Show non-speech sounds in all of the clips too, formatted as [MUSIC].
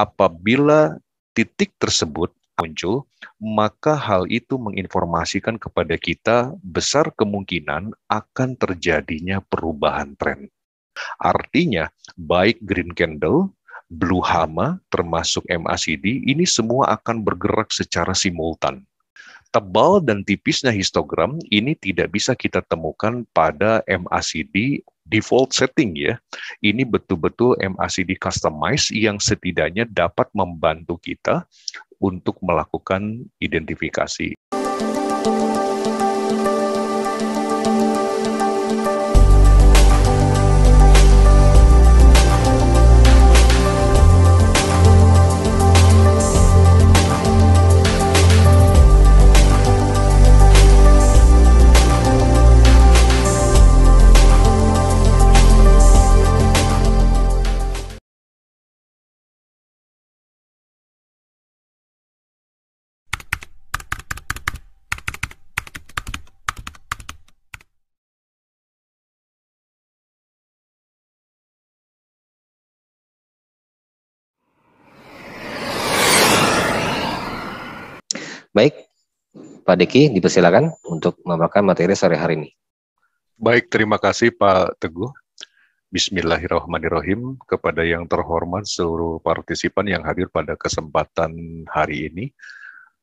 Apabila titik tersebut muncul, maka hal itu menginformasikan kepada kita besar kemungkinan akan terjadinya perubahan tren. Artinya, baik green candle, blue hama, termasuk MACD, ini semua akan bergerak secara simultan. Tebal dan tipisnya histogram ini tidak bisa kita temukan pada MACD default setting ya, ini betul-betul MACD customize yang setidaknya dapat membantu kita untuk melakukan identifikasi. Pak Diki dipersilakan untuk memaparkan materi sore hari ini. Baik, terima kasih Pak Teguh. Bismillahirrahmanirrahim kepada yang terhormat seluruh partisipan yang hadir pada kesempatan hari ini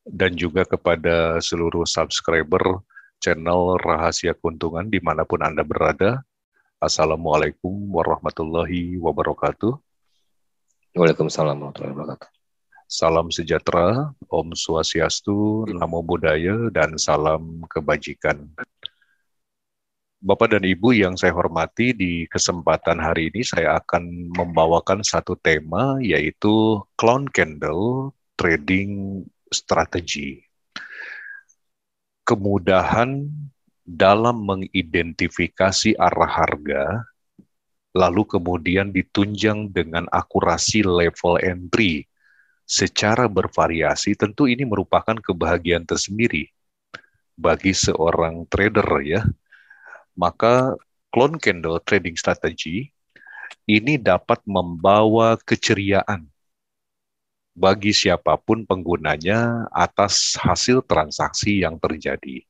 dan juga kepada seluruh subscriber channel Rahasia Keuntungan dimanapun Anda berada. Assalamualaikum warahmatullahi wabarakatuh. Waalaikumsalam warahmatullahi wabarakatuh. Salam sejahtera, Om Swastiastu, Namo Buddhaya, dan salam kebajikan. Bapak dan Ibu yang saya hormati, di kesempatan hari ini saya akan membawakan satu tema yaitu Clown Candle Trading Strategy. Kemudahan dalam mengidentifikasi arah harga, lalu kemudian ditunjang dengan akurasi level entry secara bervariasi, tentu ini merupakan kebahagiaan tersendiri bagi seorang trader ya. Maka clone candle trading strategy ini dapat membawa keceriaan bagi siapapun penggunanya atas hasil transaksi yang terjadi.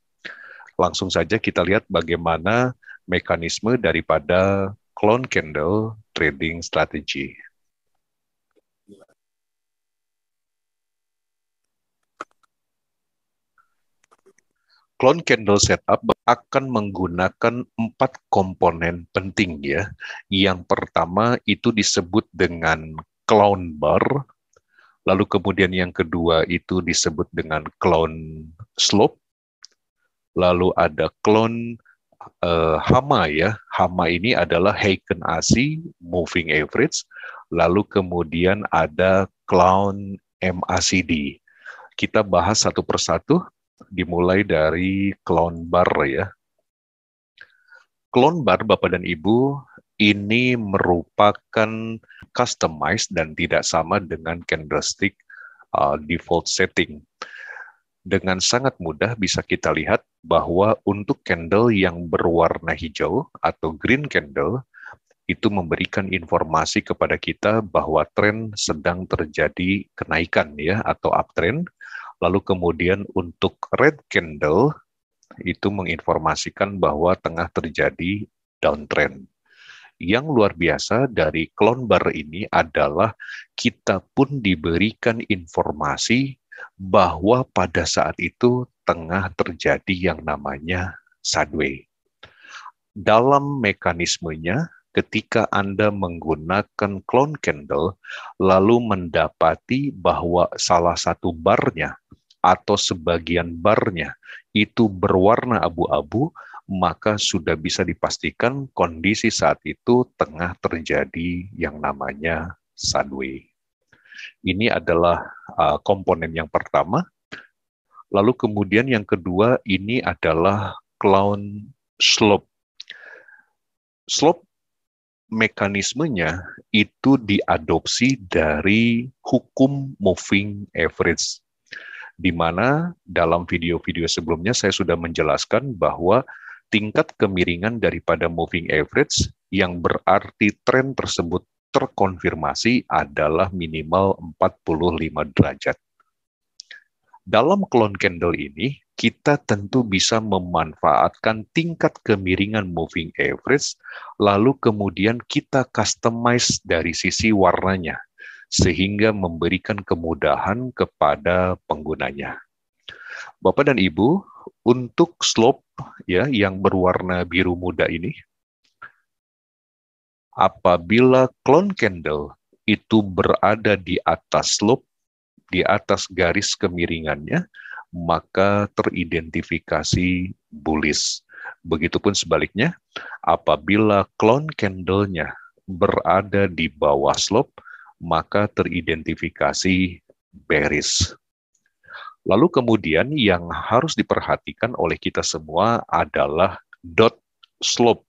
Langsung saja kita lihat bagaimana mekanisme daripada clone candle trading strategy. Clone Candle Setup akan menggunakan empat komponen penting ya. Yang pertama itu disebut dengan Clone bar, lalu kemudian yang kedua itu disebut dengan Clone slope, lalu ada clone uh, hama ya. Hama ini adalah Heiken AC moving average, lalu kemudian ada clown MACD. Kita bahas satu persatu dimulai dari klon bar ya. Clone bar Bapak dan Ibu ini merupakan customized dan tidak sama dengan candlestick uh, default setting. Dengan sangat mudah bisa kita lihat bahwa untuk candle yang berwarna hijau atau green candle itu memberikan informasi kepada kita bahwa tren sedang terjadi kenaikan ya atau uptrend. Lalu kemudian untuk red candle itu menginformasikan bahwa tengah terjadi downtrend. Yang luar biasa dari clone bar ini adalah kita pun diberikan informasi bahwa pada saat itu tengah terjadi yang namanya sideways. Dalam mekanismenya, ketika Anda menggunakan clone candle, lalu mendapati bahwa salah satu barnya atau sebagian barnya itu berwarna abu-abu, maka sudah bisa dipastikan kondisi saat itu tengah terjadi yang namanya Sunway. Ini adalah uh, komponen yang pertama. Lalu kemudian yang kedua ini adalah clown slope. Slope mekanismenya itu diadopsi dari hukum moving average di mana dalam video-video sebelumnya saya sudah menjelaskan bahwa tingkat kemiringan daripada moving average yang berarti tren tersebut terkonfirmasi adalah minimal 45 derajat. Dalam clone candle ini, kita tentu bisa memanfaatkan tingkat kemiringan moving average, lalu kemudian kita customize dari sisi warnanya sehingga memberikan kemudahan kepada penggunanya. Bapak dan Ibu, untuk slope ya yang berwarna biru muda ini, apabila clone candle itu berada di atas slope, di atas garis kemiringannya, maka teridentifikasi bullish. Begitupun sebaliknya, apabila clone candlenya berada di bawah slope, maka teridentifikasi beris. Lalu kemudian yang harus diperhatikan oleh kita semua adalah dot slope.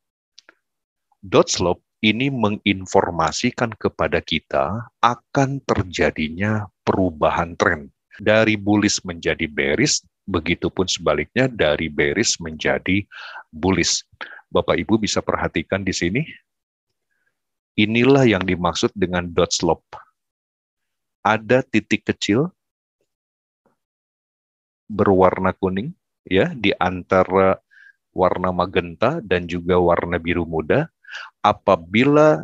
Dot slope ini menginformasikan kepada kita akan terjadinya perubahan tren. Dari bullish menjadi bearish, begitupun sebaliknya dari bearish menjadi bullish. Bapak Ibu bisa perhatikan di sini Inilah yang dimaksud dengan dot slope. Ada titik kecil berwarna kuning ya di antara warna magenta dan juga warna biru muda apabila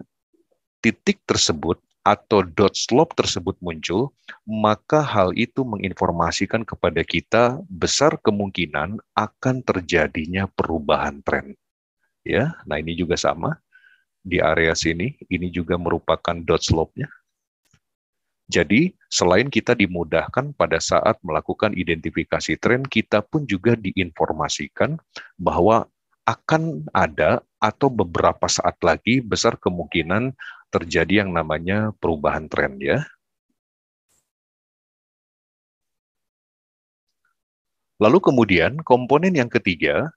titik tersebut atau dot slope tersebut muncul, maka hal itu menginformasikan kepada kita besar kemungkinan akan terjadinya perubahan tren. Ya, nah ini juga sama di area sini, ini juga merupakan dot slope-nya. Jadi, selain kita dimudahkan pada saat melakukan identifikasi tren, kita pun juga diinformasikan bahwa akan ada atau beberapa saat lagi besar kemungkinan terjadi yang namanya perubahan tren ya. Lalu kemudian komponen yang ketiga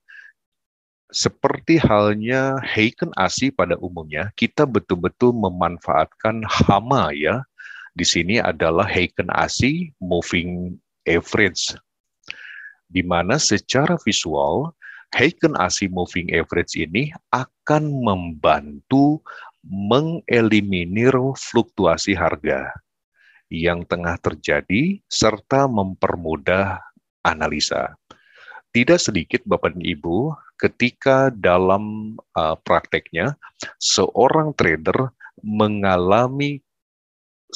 seperti halnya Heiken ASI pada umumnya, kita betul-betul memanfaatkan hama ya. Di sini adalah Heiken ASI moving average. Di mana secara visual Heiken ASI moving average ini akan membantu mengeliminir fluktuasi harga yang tengah terjadi serta mempermudah analisa. Tidak sedikit Bapak dan Ibu, ketika dalam uh, prakteknya seorang trader mengalami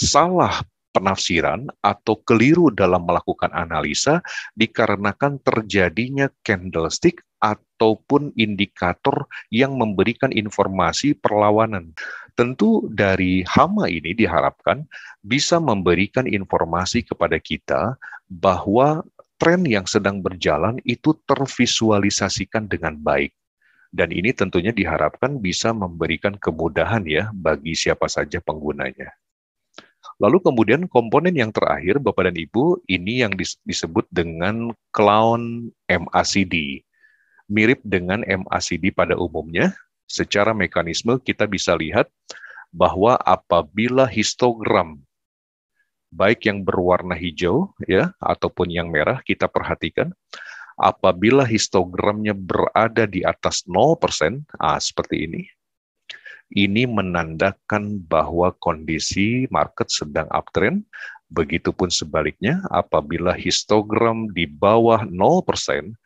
salah penafsiran atau keliru dalam melakukan analisa dikarenakan terjadinya candlestick ataupun indikator yang memberikan informasi perlawanan. Tentu dari hama ini diharapkan bisa memberikan informasi kepada kita bahwa tren yang sedang berjalan itu tervisualisasikan dengan baik. Dan ini tentunya diharapkan bisa memberikan kemudahan ya bagi siapa saja penggunanya. Lalu kemudian komponen yang terakhir Bapak dan Ibu ini yang disebut dengan clown MACD. Mirip dengan MACD pada umumnya, secara mekanisme kita bisa lihat bahwa apabila histogram baik yang berwarna hijau ya ataupun yang merah kita perhatikan apabila histogramnya berada di atas 0%, ah, seperti ini, ini menandakan bahwa kondisi market sedang uptrend. Begitupun sebaliknya, apabila histogram di bawah 0%,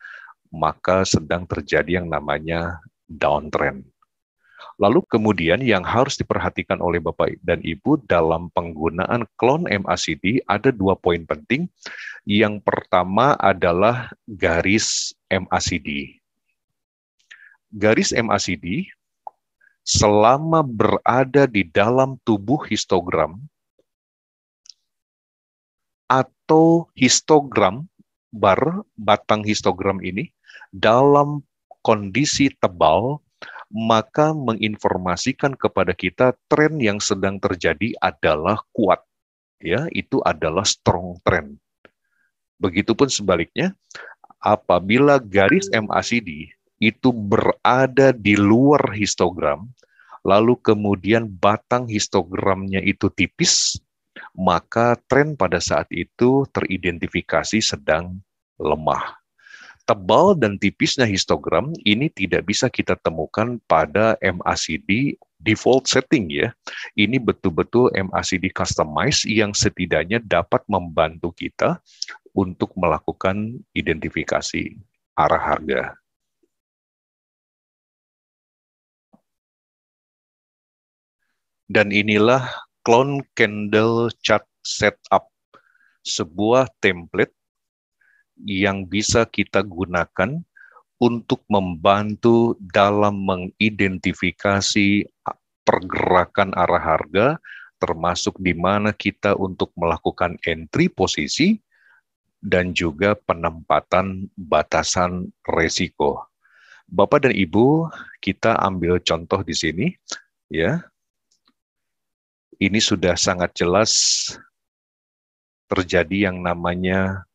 maka sedang terjadi yang namanya downtrend. Lalu kemudian yang harus diperhatikan oleh Bapak dan Ibu dalam penggunaan klon MACD ada dua poin penting. Yang pertama adalah garis MACD. Garis MACD selama berada di dalam tubuh histogram atau histogram bar batang histogram ini dalam kondisi tebal maka menginformasikan kepada kita tren yang sedang terjadi adalah kuat. Ya, itu adalah strong trend. Begitupun sebaliknya, apabila garis MACD itu berada di luar histogram, lalu kemudian batang histogramnya itu tipis, maka tren pada saat itu teridentifikasi sedang lemah. Tebal dan tipisnya histogram ini tidak bisa kita temukan pada MACD default setting ya. Ini betul-betul MACD customize yang setidaknya dapat membantu kita untuk melakukan identifikasi arah harga. Dan inilah clone candle chart setup, sebuah template yang bisa kita gunakan untuk membantu dalam mengidentifikasi pergerakan arah harga, termasuk di mana kita untuk melakukan entry posisi dan juga penempatan batasan resiko. Bapak dan Ibu, kita ambil contoh di sini ya. Ini sudah sangat jelas terjadi yang namanya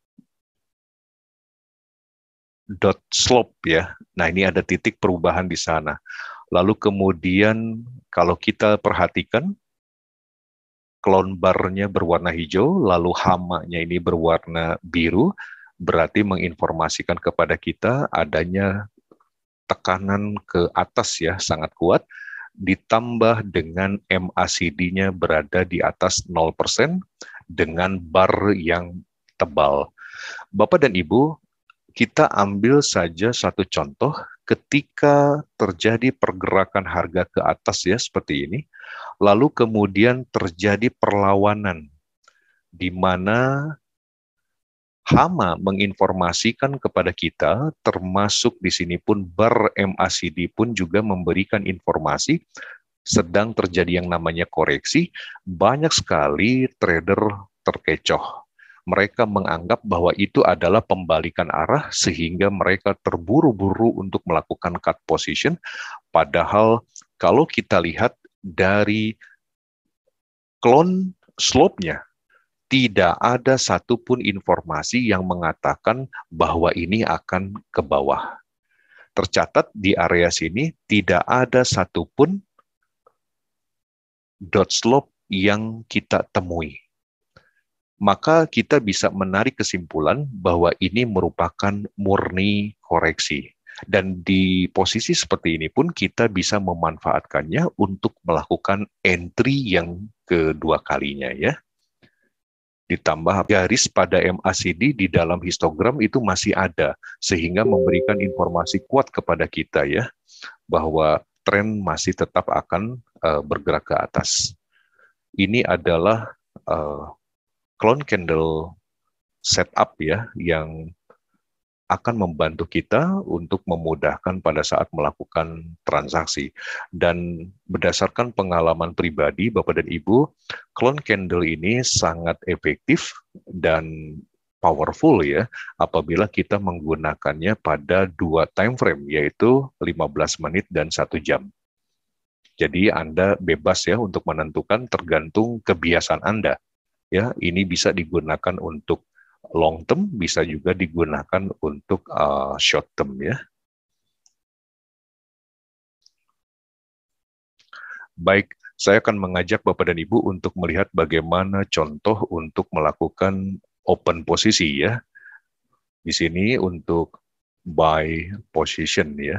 dot slope ya. Nah, ini ada titik perubahan di sana. Lalu kemudian kalau kita perhatikan clone barnya berwarna hijau, lalu hamanya ini berwarna biru, berarti menginformasikan kepada kita adanya tekanan ke atas ya sangat kuat ditambah dengan MACD-nya berada di atas 0% dengan bar yang tebal. Bapak dan Ibu, kita ambil saja satu contoh ketika terjadi pergerakan harga ke atas ya seperti ini, lalu kemudian terjadi perlawanan di mana Hama menginformasikan kepada kita, termasuk di sini pun bar MACD pun juga memberikan informasi sedang terjadi yang namanya koreksi, banyak sekali trader terkecoh mereka menganggap bahwa itu adalah pembalikan arah sehingga mereka terburu-buru untuk melakukan cut position. Padahal kalau kita lihat dari clone slope-nya, tidak ada satupun informasi yang mengatakan bahwa ini akan ke bawah. Tercatat di area sini tidak ada satupun dot slope yang kita temui maka kita bisa menarik kesimpulan bahwa ini merupakan murni koreksi. Dan di posisi seperti ini pun kita bisa memanfaatkannya untuk melakukan entry yang kedua kalinya ya. Ditambah garis pada MACD di dalam histogram itu masih ada, sehingga memberikan informasi kuat kepada kita ya, bahwa tren masih tetap akan eh, bergerak ke atas. Ini adalah eh, clone candle setup ya yang akan membantu kita untuk memudahkan pada saat melakukan transaksi. Dan berdasarkan pengalaman pribadi Bapak dan Ibu, clone candle ini sangat efektif dan powerful ya apabila kita menggunakannya pada dua time frame yaitu 15 menit dan satu jam. Jadi Anda bebas ya untuk menentukan tergantung kebiasaan Anda ya ini bisa digunakan untuk long term bisa juga digunakan untuk uh, short term ya baik saya akan mengajak Bapak dan Ibu untuk melihat bagaimana contoh untuk melakukan open posisi ya. Di sini untuk buy position ya.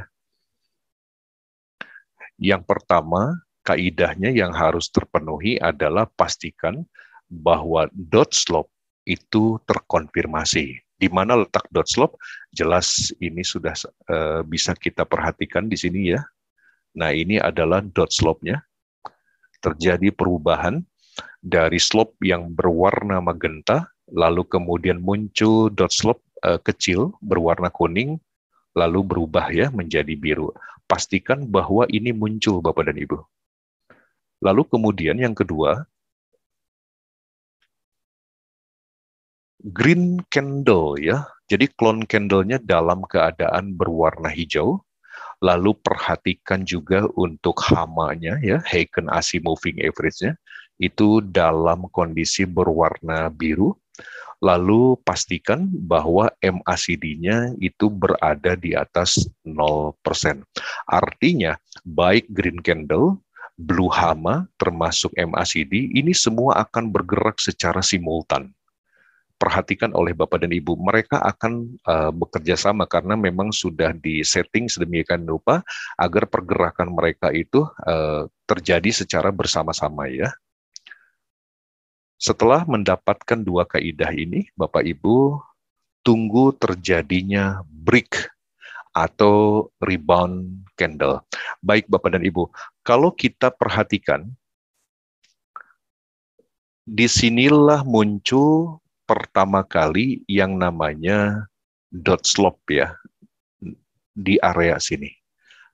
Yang pertama, kaidahnya yang harus terpenuhi adalah pastikan bahwa dot slope itu terkonfirmasi. Di mana letak dot slope? Jelas ini sudah eh, bisa kita perhatikan di sini ya. Nah, ini adalah dot slope-nya. Terjadi perubahan dari slope yang berwarna magenta, lalu kemudian muncul dot slope eh, kecil berwarna kuning, lalu berubah ya menjadi biru. Pastikan bahwa ini muncul Bapak dan Ibu. Lalu kemudian yang kedua, green candle ya. Jadi klon candlenya dalam keadaan berwarna hijau. Lalu perhatikan juga untuk hamanya ya, Heiken ASI Moving Average-nya itu dalam kondisi berwarna biru. Lalu pastikan bahwa MACD-nya itu berada di atas 0%. Artinya baik green candle Blue Hama termasuk MACD ini semua akan bergerak secara simultan diperhatikan oleh Bapak dan Ibu. Mereka akan uh, bekerja sama karena memang sudah disetting sedemikian rupa agar pergerakan mereka itu uh, terjadi secara bersama-sama ya. Setelah mendapatkan dua kaidah ini, Bapak Ibu tunggu terjadinya break atau rebound candle. Baik Bapak dan Ibu, kalau kita perhatikan disinilah muncul pertama kali yang namanya dot slope ya di area sini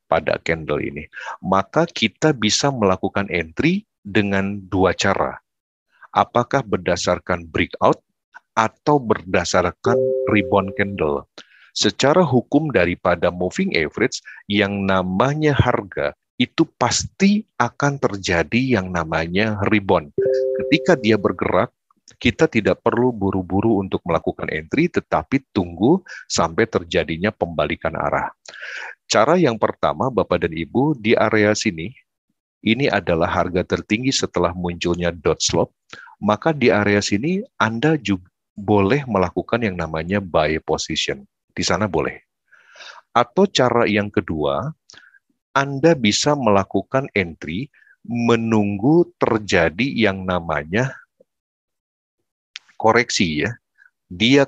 pada candle ini. Maka kita bisa melakukan entry dengan dua cara. Apakah berdasarkan breakout atau berdasarkan rebound candle. Secara hukum daripada moving average yang namanya harga itu pasti akan terjadi yang namanya rebound. Ketika dia bergerak, kita tidak perlu buru-buru untuk melakukan entry, tetapi tunggu sampai terjadinya pembalikan arah. Cara yang pertama, Bapak dan Ibu, di area sini, ini adalah harga tertinggi setelah munculnya dot slope, maka di area sini Anda juga boleh melakukan yang namanya buy position. Di sana boleh. Atau cara yang kedua, Anda bisa melakukan entry menunggu terjadi yang namanya koreksi ya, dia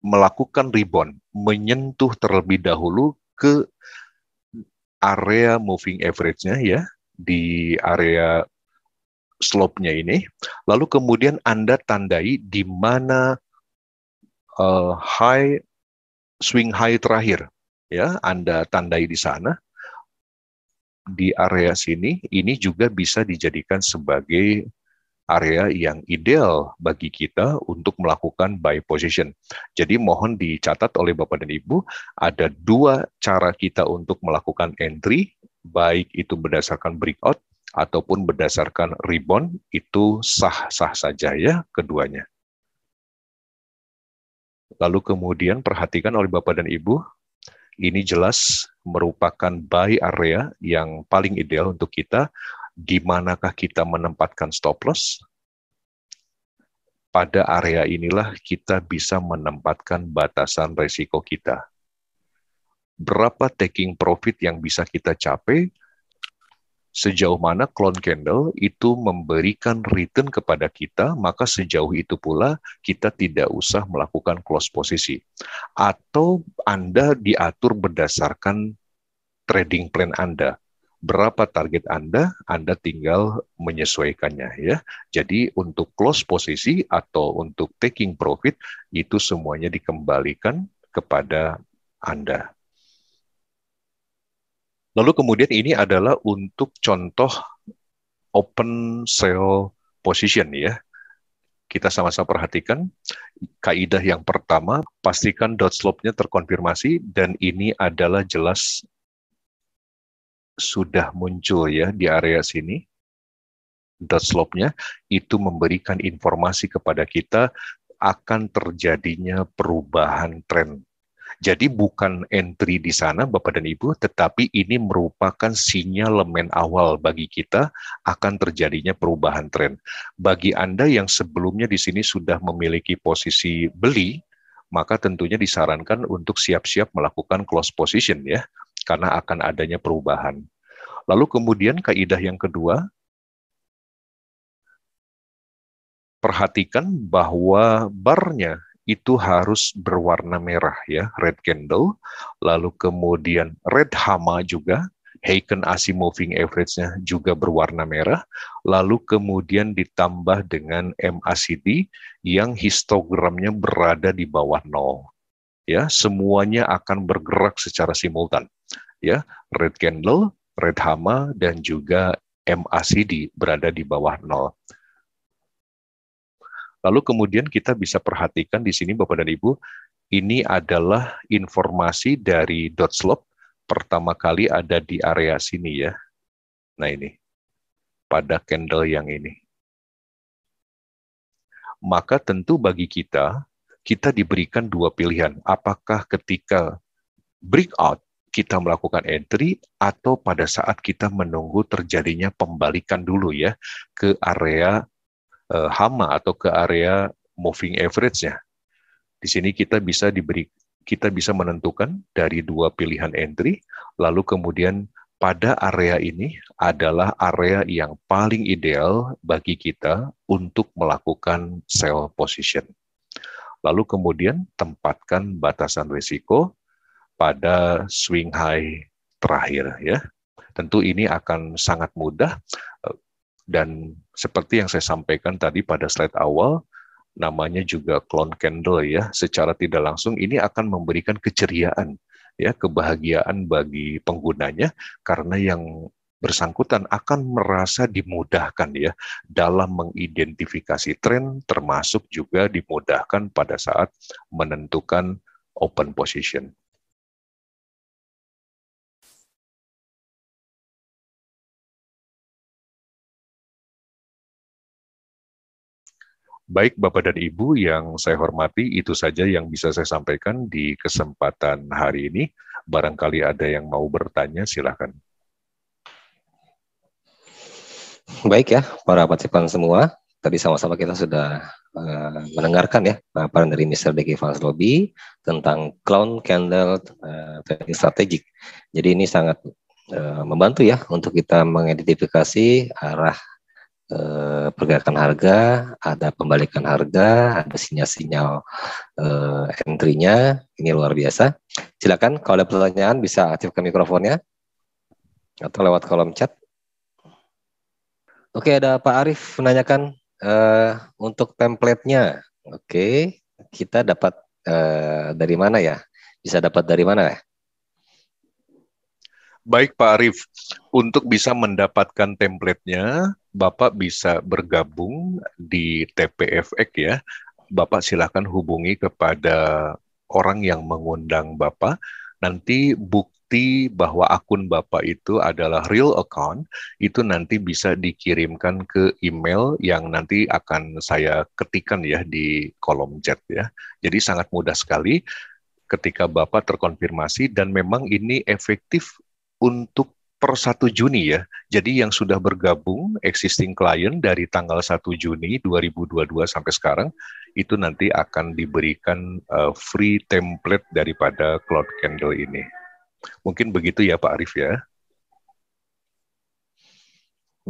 melakukan rebound, menyentuh terlebih dahulu ke area moving average-nya ya, di area slope-nya ini, lalu kemudian Anda tandai di mana uh, high swing high terakhir ya, Anda tandai di sana di area sini ini juga bisa dijadikan sebagai area yang ideal bagi kita untuk melakukan buy position. Jadi mohon dicatat oleh Bapak dan Ibu, ada dua cara kita untuk melakukan entry, baik itu berdasarkan breakout ataupun berdasarkan rebound, itu sah-sah saja ya keduanya. Lalu kemudian perhatikan oleh Bapak dan Ibu, ini jelas merupakan buy area yang paling ideal untuk kita di manakah kita menempatkan stop loss? Pada area inilah kita bisa menempatkan batasan risiko kita. Berapa taking profit yang bisa kita capai? Sejauh mana clone candle itu memberikan return kepada kita, maka sejauh itu pula kita tidak usah melakukan close posisi. Atau Anda diatur berdasarkan trading plan Anda berapa target Anda, Anda tinggal menyesuaikannya ya. Jadi untuk close posisi atau untuk taking profit itu semuanya dikembalikan kepada Anda. Lalu kemudian ini adalah untuk contoh open sell position ya. Kita sama-sama perhatikan kaidah yang pertama, pastikan dot slope-nya terkonfirmasi dan ini adalah jelas sudah muncul ya di area sini, dot slope-nya, itu memberikan informasi kepada kita akan terjadinya perubahan tren. Jadi bukan entry di sana Bapak dan Ibu, tetapi ini merupakan sinyalemen awal bagi kita akan terjadinya perubahan tren. Bagi Anda yang sebelumnya di sini sudah memiliki posisi beli, maka tentunya disarankan untuk siap-siap melakukan close position ya karena akan adanya perubahan. Lalu kemudian kaidah yang kedua, perhatikan bahwa barnya itu harus berwarna merah ya, red candle, lalu kemudian red hama juga, Heiken ASI Moving Average-nya juga berwarna merah, lalu kemudian ditambah dengan MACD yang histogramnya berada di bawah nol ya semuanya akan bergerak secara simultan ya red candle red hama dan juga MACD berada di bawah nol lalu kemudian kita bisa perhatikan di sini Bapak dan Ibu ini adalah informasi dari dot slope pertama kali ada di area sini ya nah ini pada candle yang ini maka tentu bagi kita kita diberikan dua pilihan. Apakah ketika breakout kita melakukan entry atau pada saat kita menunggu terjadinya pembalikan dulu ya ke area eh, hama atau ke area moving average-nya. Di sini kita bisa diberi kita bisa menentukan dari dua pilihan entry lalu kemudian pada area ini adalah area yang paling ideal bagi kita untuk melakukan sell position. Lalu kemudian tempatkan batasan risiko pada swing high terakhir ya. Tentu ini akan sangat mudah eh, dan seperti yang saya sampaikan tadi pada slide awal namanya juga clone candle ya. Secara tidak langsung ini akan memberikan keceriaan ya kebahagiaan bagi penggunanya karena yang bersangkutan akan merasa dimudahkan ya dalam mengidentifikasi tren termasuk juga dimudahkan pada saat menentukan open position. Baik Bapak dan Ibu yang saya hormati, itu saja yang bisa saya sampaikan di kesempatan hari ini. Barangkali ada yang mau bertanya, silakan. baik ya para partisipan semua. Tadi sama-sama kita sudah uh, mendengarkan ya paparan dari Mr. Deki Fans Lobby tentang clown candle uh, trading strategik. Jadi ini sangat uh, membantu ya untuk kita mengidentifikasi arah uh, pergerakan harga, ada pembalikan harga, ada sinyal-sinyal uh, entry-nya. Ini luar biasa. Silakan kalau ada pertanyaan bisa aktifkan mikrofonnya atau lewat kolom chat. Oke, ada Pak Arif menanyakan uh, untuk template-nya. Oke, kita dapat uh, dari mana ya? Bisa dapat dari mana ya? Baik Pak Arif, untuk bisa mendapatkan template-nya, Bapak bisa bergabung di TPFX ya. Bapak silahkan hubungi kepada orang yang mengundang Bapak. Nanti book bukti bahwa akun Bapak itu adalah real account itu nanti bisa dikirimkan ke email yang nanti akan saya ketikkan ya di kolom chat ya. Jadi sangat mudah sekali ketika Bapak terkonfirmasi dan memang ini efektif untuk per 1 Juni ya. Jadi yang sudah bergabung existing client dari tanggal 1 Juni 2022 sampai sekarang itu nanti akan diberikan uh, free template daripada Cloud Candle ini. Mungkin begitu ya Pak Arif ya.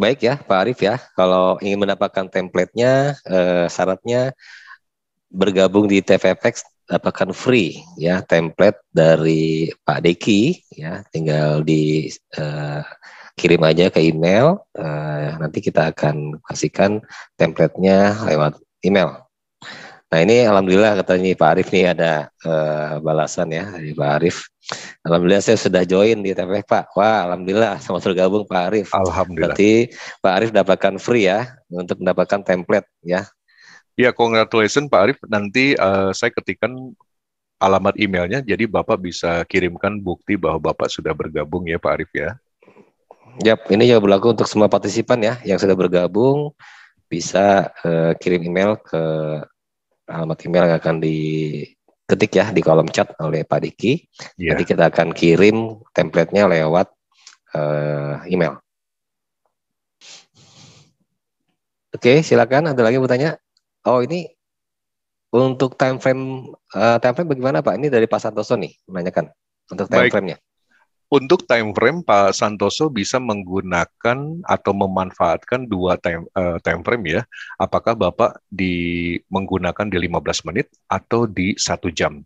Baik ya Pak Arif ya, kalau ingin mendapatkan templatenya, eh, syaratnya bergabung di TVFX dapatkan free ya template dari Pak Deki ya tinggal di eh, kirim aja ke email eh, nanti kita akan kasihkan templatenya lewat email Nah ini alhamdulillah katanya Pak Arif nih ada uh, balasan ya dari Pak Arif. Alhamdulillah saya sudah join di TPF Pak. Wah alhamdulillah [LAUGHS] sama tergabung Pak Arif. Alhamdulillah. Berarti Pak Arif dapatkan free ya untuk mendapatkan template ya. Ya congratulations Pak Arif. Nanti uh, saya ketikkan alamat emailnya, jadi Bapak bisa kirimkan bukti bahwa Bapak sudah bergabung ya Pak Arif ya. Yap, ini juga berlaku untuk semua partisipan ya yang sudah bergabung bisa uh, kirim email ke alamat email yang akan diketik ya di kolom chat oleh Pak Diki. Yeah. Nanti kita akan kirim templatenya lewat uh, email. Oke, silakan. Ada lagi bertanya? Oh, ini untuk time frame uh, eh, time frame bagaimana Pak? Ini dari Pak Santoso nih menanyakan untuk time frame-nya untuk time frame Pak Santoso bisa menggunakan atau memanfaatkan dua time uh, eh, time frame ya. Apakah Bapak di menggunakan di 15 menit atau di satu jam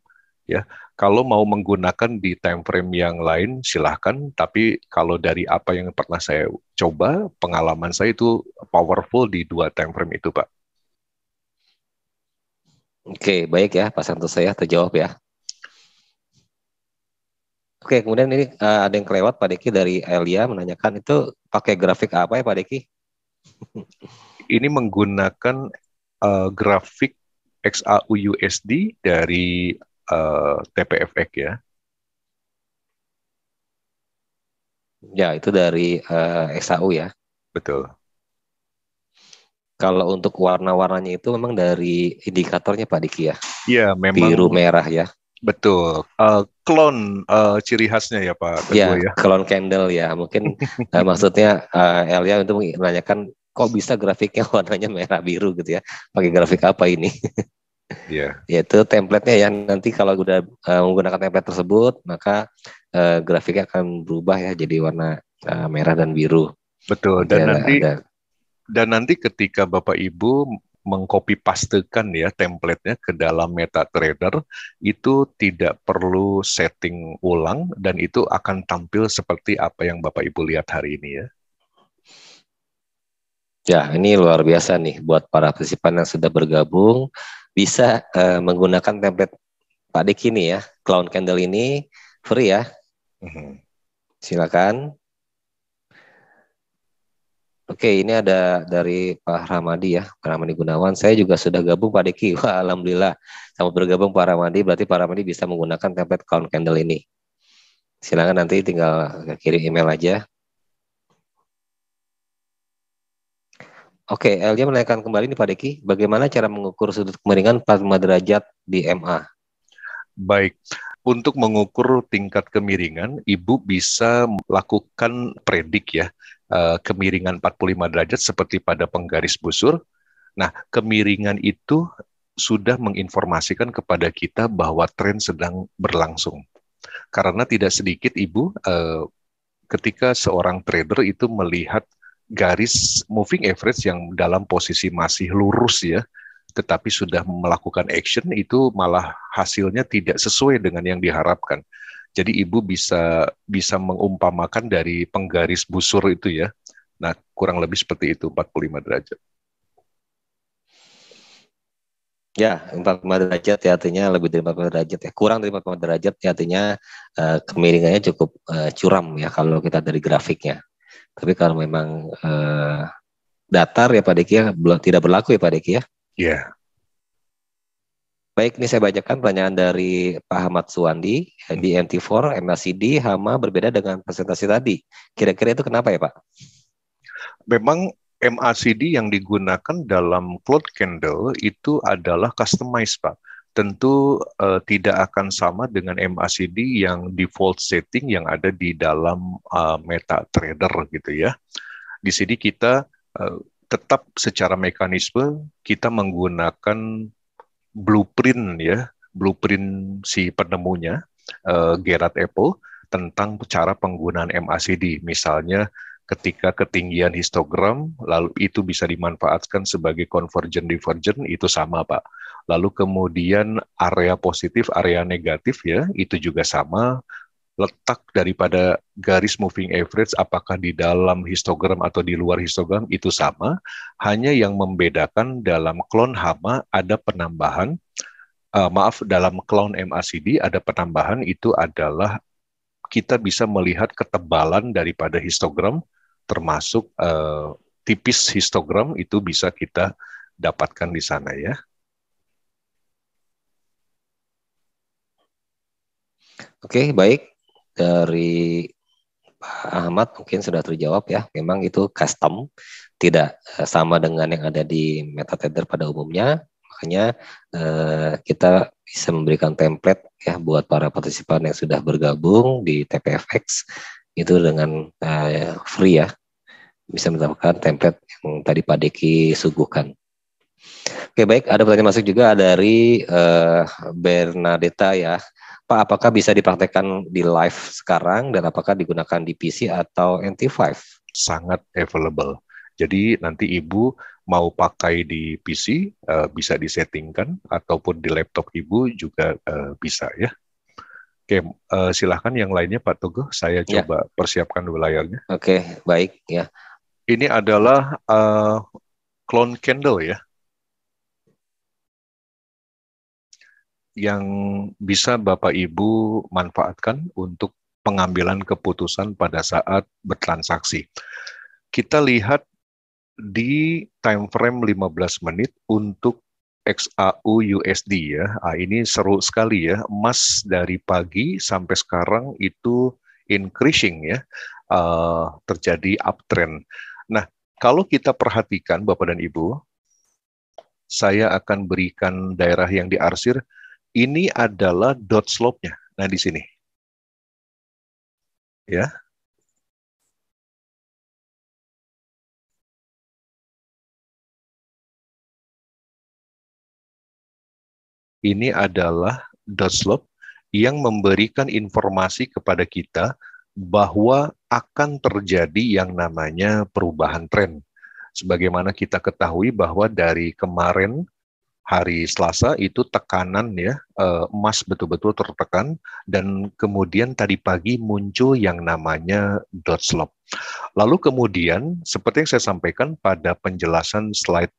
ya. Kalau mau menggunakan di time frame yang lain silahkan, tapi kalau dari apa yang pernah saya coba, pengalaman saya itu powerful di dua time frame itu, Pak. Oke, baik ya Pak Santoso ya terjawab ya. Oke, kemudian ini uh, ada yang kelewat Pak Deki dari Elia menanyakan itu pakai grafik apa ya Pak Deki? [LAUGHS] ini menggunakan uh, grafik XAU USD dari uh, eh, TPFX ya. Ya, itu dari uh, XAU ya. Betul. Kalau untuk warna-warnanya itu memang dari indikatornya Pak Diki ya? Iya, memang. Biru merah ya? Betul. Uh, eh, klon uh, eh, ciri khasnya ya Pak Teguh ya. ya. Klon candle ya. Mungkin uh, [LAUGHS] maksudnya uh, Elia untuk menanyakan kok bisa grafiknya [LAUGHS] warnanya merah biru gitu ya. Pakai grafik apa ini? [LAUGHS] Iya. yeah. Yaitu template-nya ya. Nanti kalau udah uh, menggunakan template tersebut, maka uh, grafiknya akan berubah ya jadi warna uh, merah dan biru. Betul. Dan ya, nanti ada. dan nanti ketika Bapak Ibu mengcopy pastekan ya templatenya ke dalam MetaTrader itu tidak perlu setting ulang dan itu akan tampil seperti apa yang Bapak Ibu lihat hari ini ya. Ya, ini luar biasa nih buat para partisipan yang sudah bergabung bisa uh, menggunakan template Pak Diki ini ya, Clown Candle ini free ya. Mm -hmm. Silakan Oke, ini ada dari Pak Ramadi ya, Pak Ramadi Gunawan. Saya juga sudah gabung Pak Diki. [LAUGHS] Wah, alhamdulillah. Sama bergabung Pak Ramadi, berarti Pak Ramadi bisa menggunakan template count candle ini. Silakan nanti tinggal kirim email aja. Oke, Elia menanyakan kembali nih Pak Diki, bagaimana cara mengukur sudut kemiringan 45 derajat di MA? Baik, untuk mengukur tingkat kemiringan, Ibu bisa lakukan predik ya. Eh, kemiringan 45 derajat seperti pada penggaris busur. Nah, kemiringan itu sudah menginformasikan kepada kita bahwa tren sedang berlangsung. Karena tidak sedikit Ibu eh, ketika seorang trader itu melihat garis moving average yang dalam posisi masih lurus ya, tetapi sudah melakukan action itu malah hasilnya tidak sesuai dengan yang diharapkan. Jadi ibu bisa bisa mengumpamakan dari penggaris busur itu ya. Nah, kurang lebih seperti itu 45 derajat. Ya, 45 derajat ya artinya lebih dari 45 derajat ya. Kurang dari 45 derajat ya artinya uh, kemiringannya cukup uh, curam ya kalau kita dari grafiknya. Tapi kalau memang uh, datar ya Pak Diki ya tidak berlaku ya Pak Diki ya. Iya. Yeah. Baik, ini saya bacakan pertanyaan dari Pak Ahmad Suwandi hmm. di MT4, MLCD, HAMA berbeda dengan presentasi tadi. Kira-kira itu kenapa ya Pak? Memang MACD yang digunakan dalam cloud candle itu adalah customized Pak. Tentu uh, tidak akan sama dengan MACD yang default setting yang ada di dalam uh, meta trader gitu ya. Di sini kita uh, tetap secara mekanisme kita menggunakan blueprint ya, blueprint si penemunya uh, Gerard Apple tentang cara penggunaan MACD. Misalnya ketika ketinggian histogram lalu itu bisa dimanfaatkan sebagai convergent divergent itu sama Pak. Lalu kemudian area positif, area negatif ya, itu juga sama letak daripada garis moving average apakah di dalam histogram atau di luar histogram itu sama, hanya yang membedakan dalam klon hama ada penambahan uh, maaf dalam klon MACD ada penambahan itu adalah kita bisa melihat ketebalan daripada histogram termasuk uh, tipis histogram itu bisa kita dapatkan di sana ya. Oke, okay, baik dari Pak Ahmad mungkin sudah terjawab ya. Memang itu custom, tidak eh, sama dengan yang ada di MetaTrader pada umumnya. Makanya eh, kita bisa memberikan template ya buat para partisipan yang sudah bergabung di TPFX itu dengan eh, free ya. Bisa mendapatkan template yang tadi Pak Deki suguhkan. Oke baik, ada pertanyaan masuk juga dari eh, Bernadetta ya. Pak, apakah bisa dipraktekkan di live sekarang dan apakah digunakan di PC atau NT5? Sangat available. Jadi nanti ibu mau pakai di PC uh, eh, bisa disettingkan ataupun di laptop ibu juga uh, bisa ya. Oke, uh, silahkan yang lainnya Pak Togo, saya ya. coba persiapkan layarnya. Oke, baik ya. Ini adalah uh, clone candle ya. yang bisa Bapak Ibu manfaatkan untuk pengambilan keputusan pada saat bertransaksi. Kita lihat di time frame 15 menit untuk XAU USD ya. Ah, ini seru sekali ya. Emas dari pagi sampai sekarang itu increasing ya. Uh, terjadi uptrend. Nah, kalau kita perhatikan Bapak dan Ibu, saya akan berikan daerah yang diarsir ini adalah dot slope-nya. Nah, di sini. Ya. Ini adalah dot slope yang memberikan informasi kepada kita bahwa akan terjadi yang namanya perubahan tren. Sebagaimana kita ketahui bahwa dari kemarin hari Selasa itu tekanan ya eh, emas betul-betul tertekan dan kemudian tadi pagi muncul yang namanya dot slope. Lalu kemudian seperti yang saya sampaikan pada penjelasan slide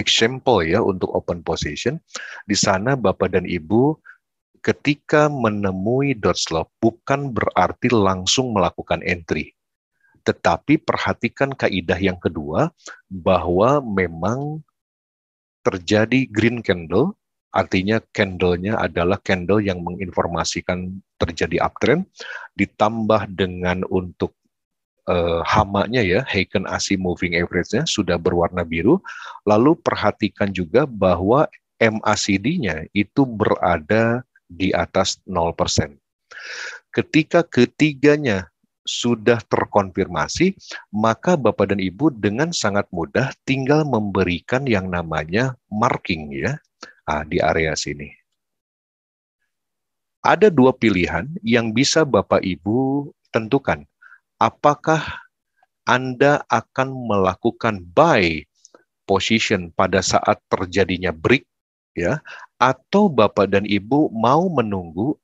example ya untuk open position, di sana Bapak dan Ibu ketika menemui dot slope bukan berarti langsung melakukan entry tetapi perhatikan kaidah yang kedua bahwa memang terjadi green candle, artinya candlenya adalah candle yang menginformasikan terjadi uptrend, ditambah dengan untuk eh, hamanya ya, Heiken ASI Moving Average-nya sudah berwarna biru, lalu perhatikan juga bahwa MACD-nya itu berada di atas 0%. Ketika ketiganya sudah terkonfirmasi, maka Bapak dan Ibu dengan sangat mudah tinggal memberikan yang namanya marking ya ah, di area sini. Ada dua pilihan yang bisa Bapak Ibu tentukan. Apakah Anda akan melakukan buy position pada saat terjadinya break ya atau Bapak dan Ibu mau menunggu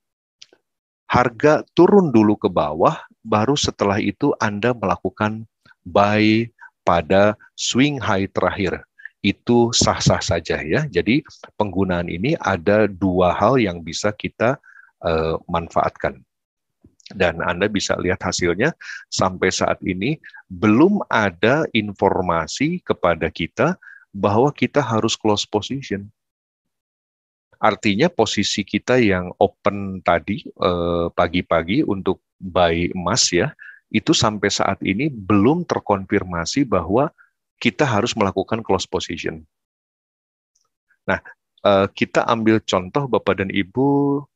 harga turun dulu ke bawah baru setelah itu Anda melakukan buy pada swing high terakhir. Itu sah-sah saja ya. Jadi penggunaan ini ada dua hal yang bisa kita uh, manfaatkan. Dan Anda bisa lihat hasilnya sampai saat ini belum ada informasi kepada kita bahwa kita harus close position. Artinya posisi kita yang open tadi eh, pagi-pagi untuk By emas ya, itu sampai saat ini belum terkonfirmasi bahwa kita harus melakukan close position. Nah, eh, kita ambil contoh Bapak dan Ibu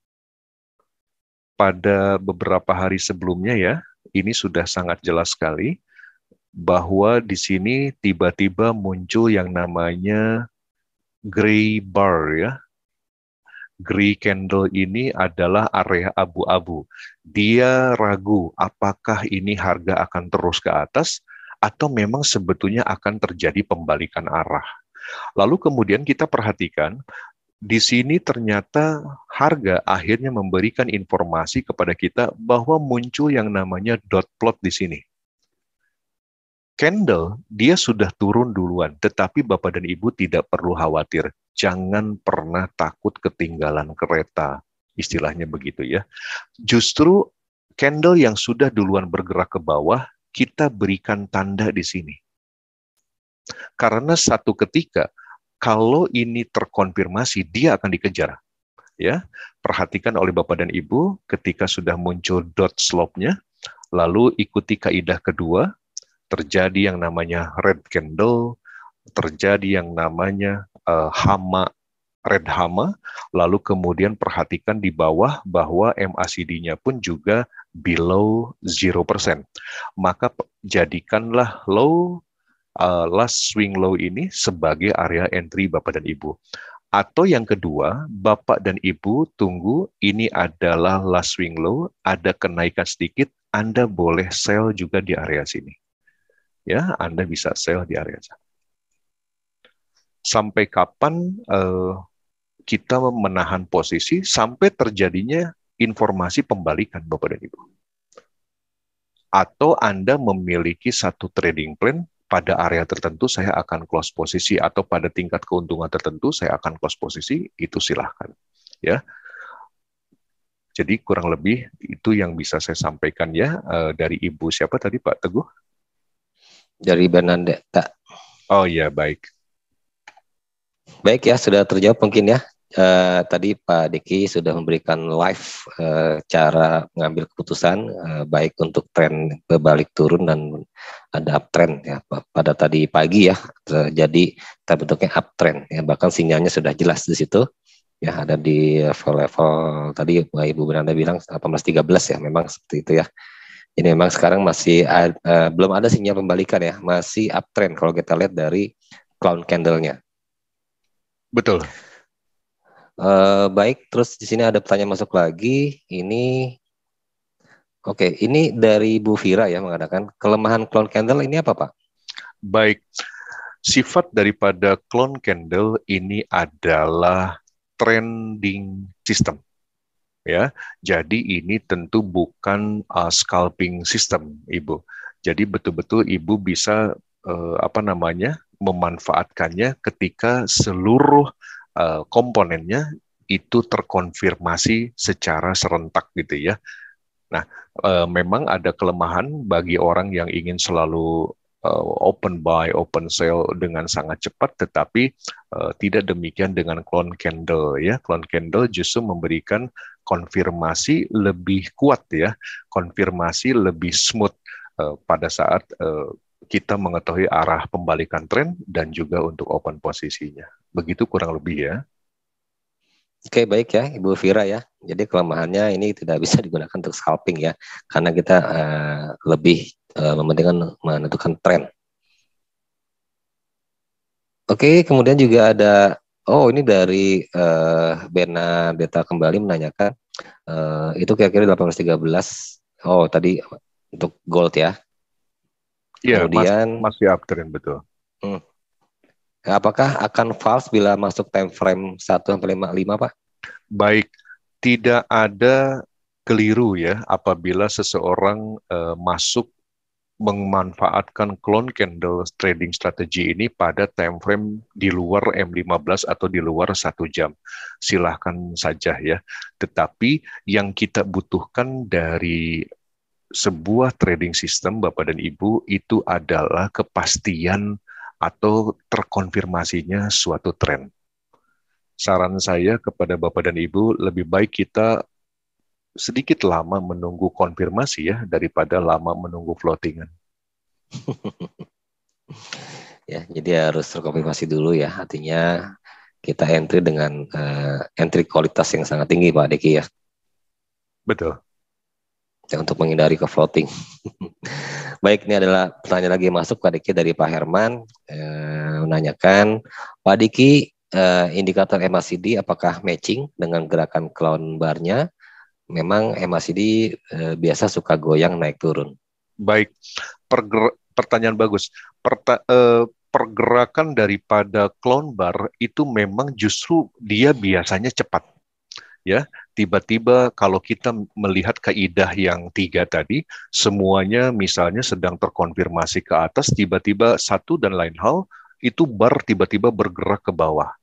pada beberapa hari sebelumnya ya, ini sudah sangat jelas sekali bahwa di sini tiba-tiba muncul yang namanya gray bar ya, Grey Candle ini adalah area abu-abu. Dia ragu apakah ini harga akan terus ke atas atau memang sebetulnya akan terjadi pembalikan arah. Lalu kemudian kita perhatikan di sini ternyata harga akhirnya memberikan informasi kepada kita bahwa muncul yang namanya dot plot di sini. Candle dia sudah turun duluan, tetapi Bapak dan Ibu tidak perlu khawatir. Jangan pernah takut ketinggalan kereta. Istilahnya begitu ya. Justru candle yang sudah duluan bergerak ke bawah, kita berikan tanda di sini. Karena satu ketika, kalau ini terkonfirmasi, dia akan dikejar. Ya, perhatikan oleh Bapak dan Ibu ketika sudah muncul dot slope-nya, lalu ikuti kaidah kedua, terjadi yang namanya red candle, terjadi yang namanya uh, hama red hama, lalu kemudian perhatikan di bawah bahwa MACD-nya pun juga below 0%. Maka jadikanlah low uh, last swing low ini sebagai area entry Bapak dan Ibu. Atau yang kedua, Bapak dan Ibu tunggu ini adalah last swing low, ada kenaikan sedikit, Anda boleh sell juga di area sini ya Anda bisa sell di area sana. Sampai kapan eh, kita menahan posisi sampai terjadinya informasi pembalikan Bapak dan Ibu. Atau Anda memiliki satu trading plan pada area tertentu saya akan close posisi atau pada tingkat keuntungan tertentu saya akan close posisi itu silahkan ya jadi kurang lebih itu yang bisa saya sampaikan ya eh, dari ibu siapa tadi Pak Teguh dari Tak. Oh iya, baik. Baik ya, sudah terjawab mungkin ya. Uh, tadi Pak Diki sudah memberikan live uh, cara mengambil keputusan uh, baik untuk tren berbalik turun dan ada uptrend ya pada tadi pagi ya terjadi terbentuknya uptrend ya bahkan sinyalnya sudah jelas di situ ya ada di level-level tadi Ibu Beranda bilang 18.13 ya memang seperti itu ya ini memang sekarang masih uh, belum ada sinyal pembalikan ya, masih uptrend kalau kita lihat dari clown candle-nya. Betul. Uh, baik, terus di sini ada pertanyaan masuk lagi. Ini Oke, okay, ini dari Bu Vira ya mengatakan kelemahan clown candle ini apa Pak? Baik, sifat daripada clone candle ini adalah trending system ya. Jadi ini tentu bukan uh, scalping system, Ibu. Jadi betul-betul Ibu bisa uh, apa namanya? memanfaatkannya ketika seluruh uh, komponennya itu terkonfirmasi secara serentak gitu ya. Nah, e, memang ada kelemahan bagi orang yang ingin selalu Eh, open buy, open sell dengan sangat cepat, tetapi uh, tidak demikian dengan clone candle ya. Clone candle justru memberikan konfirmasi lebih kuat ya, konfirmasi lebih smooth uh, pada saat uh, kita mengetahui arah pembalikan tren dan juga untuk open posisinya. Begitu kurang lebih ya. Oke okay, baik ya Ibu Vira ya. Jadi kelemahannya ini tidak bisa digunakan untuk scalping ya, karena kita uh, lebih Eh, mementingkan menentukan tren. Oke, kemudian juga ada oh ini dari uh, Bena Beta kembali menanyakan uh, itu kira-kira 1813. Oh, tadi untuk gold ya. Iya, kemudian mas, masih uptrend betul. Hmm, apakah akan false bila masuk time frame 1 sampai 55, Pak? Baik, tidak ada keliru ya apabila seseorang uh, masuk memanfaatkan clone candle trading strategy ini pada time frame di luar M15 atau di luar satu jam. Silahkan saja ya. Tetapi yang kita butuhkan dari sebuah trading system Bapak dan Ibu itu adalah kepastian atau terkonfirmasinya suatu tren. Saran saya kepada Bapak dan Ibu lebih baik kita sedikit lama menunggu konfirmasi ya daripada lama menunggu floatingan. [LAUGHS] ya, jadi harus terkonfirmasi dulu ya. Artinya kita entry dengan uh, entry kualitas yang sangat tinggi Pak Diki ya. Betul. Ya, untuk menghindari ke floating. [LAUGHS] Baik, ini adalah pertanyaan lagi masuk Pak Diki dari Pak Herman eh, menanyakan Pak Diki eh, indikator MACD apakah matching dengan gerakan clown barnya memang MACD eh, biasa suka goyang naik turun. Baik, Perger pertanyaan bagus. Perta eh, pergerakan daripada clone bar itu memang justru dia biasanya cepat. Ya, tiba-tiba kalau kita melihat kaidah yang tiga tadi, semuanya misalnya sedang terkonfirmasi ke atas, tiba-tiba satu dan lain hal, itu bar tiba-tiba bergerak ke bawah.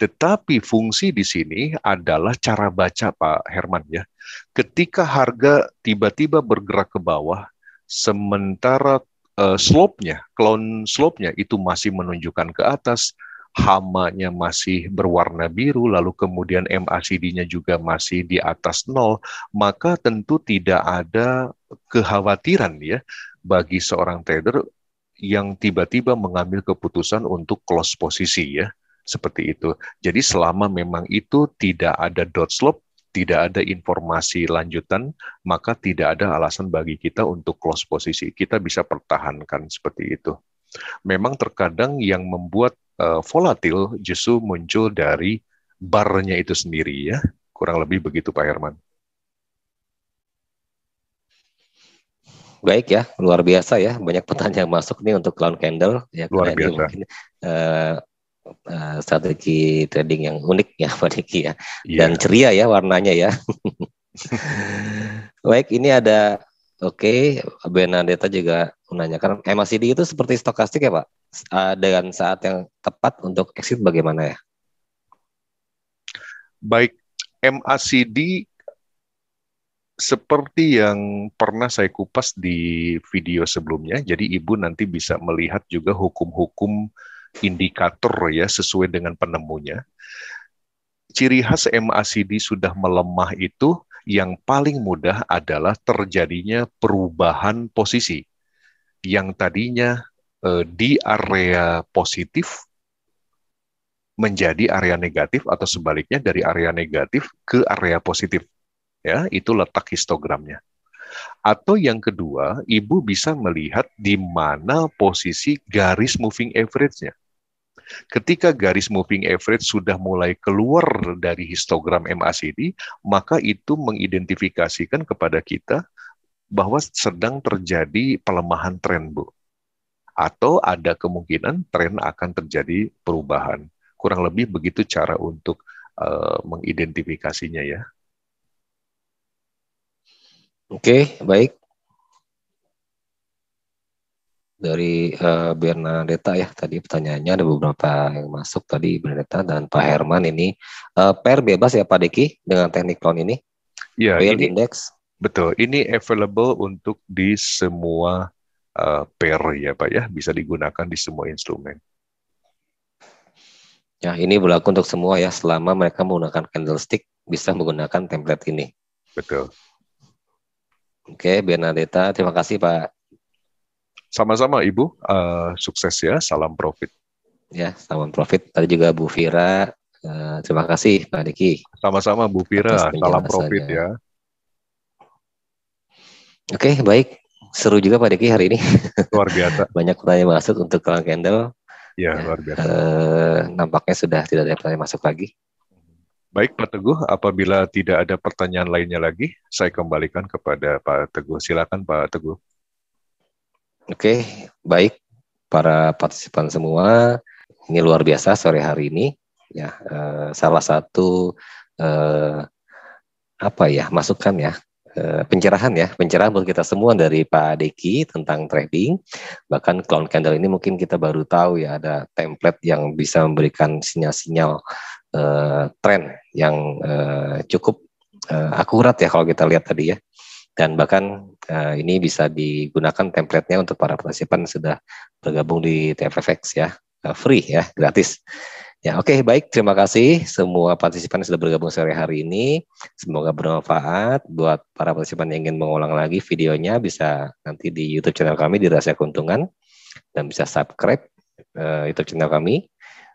Tetapi fungsi di sini adalah cara baca Pak Herman ya. Ketika harga tiba-tiba bergerak ke bawah, sementara uh, slope-nya, clone slope-nya itu masih menunjukkan ke atas, hamanya masih berwarna biru, lalu kemudian MACD-nya juga masih di atas nol, maka tentu tidak ada kekhawatiran ya bagi seorang trader yang tiba-tiba mengambil keputusan untuk close posisi ya seperti itu. Jadi selama memang itu tidak ada dot slope, tidak ada informasi lanjutan, maka tidak ada alasan bagi kita untuk close posisi. Kita bisa pertahankan seperti itu. Memang terkadang yang membuat uh, volatil justru muncul dari barnya itu sendiri ya. Kurang lebih begitu Pak Herman. Baik ya, luar biasa ya. Banyak pertanyaan masuk nih untuk clown candle. Ya, luar biasa. Mungkin, uh, uh, strategi trading yang unik ya [LAUGHS] Pak Diki ya yeah. dan ceria ya warnanya ya. [LAUGHS] Baik, ini ada Oke, okay, Benadetta juga menanyakan MACD itu seperti stokastik ya Pak? Eh, dengan saat yang tepat untuk exit bagaimana ya? Baik, MACD seperti yang pernah saya kupas di video sebelumnya, jadi Ibu nanti bisa melihat juga hukum-hukum indikator ya sesuai dengan penemunya. Ciri khas MACD sudah melemah itu yang paling mudah adalah terjadinya perubahan posisi yang tadinya eh, di area positif menjadi area negatif atau sebaliknya dari area negatif ke area positif. Ya, itu letak histogramnya. Atau yang kedua, ibu bisa melihat di mana posisi garis moving average-nya. Ketika garis moving average sudah mulai keluar dari histogram MACD, maka itu mengidentifikasikan kepada kita bahwa sedang terjadi pelemahan tren, Bu. Atau ada kemungkinan tren akan terjadi perubahan. Kurang lebih begitu cara untuk uh, mengidentifikasinya ya. Oke, okay, baik dari uh, Bernadetta ya tadi pertanyaannya ada beberapa yang masuk tadi Bernadetta dan Pak Herman ini uh, eh, per bebas ya Pak Deki dengan teknik loan ini ya ini index betul ini available untuk di semua uh, eh, pair ya Pak ya bisa digunakan di semua instrumen ya ini berlaku untuk semua ya selama mereka menggunakan candlestick bisa menggunakan template ini betul Oke, Bernadetta, terima kasih Pak sama-sama Ibu, uh, sukses ya, salam profit. Ya, salam profit. Tadi juga Bu Vira, uh, eh, terima kasih Pak Diki. Sama-sama Bu Vira, salam profit ya. Oke, okay, baik. Seru juga Pak Diki hari ini. [LAUGHS] Luar biasa. Banyak pertanyaan masuk untuk kawan candle. Ya, ya, luar biasa. Uh, nampaknya sudah tidak ada pertanyaan masuk lagi. Baik Pak Teguh, apabila tidak ada pertanyaan lainnya lagi, saya kembalikan kepada Pak Teguh. Silakan Pak Teguh. Oke, baik para partisipan semua, ini luar biasa sore hari ini. Ya, uh, salah satu uh, apa ya masukan ya, uh, pencerahan ya, pencerahan buat kita semua dari Pak Deki tentang trading. Bahkan clown candle ini mungkin kita baru tahu ya ada template yang bisa memberikan sinyal-sinyal uh, tren yang uh, cukup uh, akurat ya kalau kita lihat tadi ya dan bahkan uh, ini bisa digunakan template untuk para partisipan sudah bergabung di TFFX ya uh, free ya gratis ya oke okay, baik terima kasih semua partisipan yang sudah bergabung sore hari ini semoga bermanfaat buat para partisipan yang ingin mengulang lagi videonya bisa nanti di YouTube channel kami di rahasia keuntungan dan bisa subscribe uh, YouTube channel kami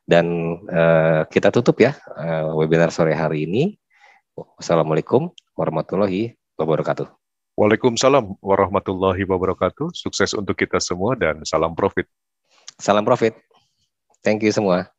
dan uh, kita tutup ya uh, webinar sore hari ini Wassalamualaikum warahmatullahi wabarakatuh. Waalaikumsalam warahmatullahi wabarakatuh. Sukses untuk kita semua dan salam profit. Salam profit. Thank you semua.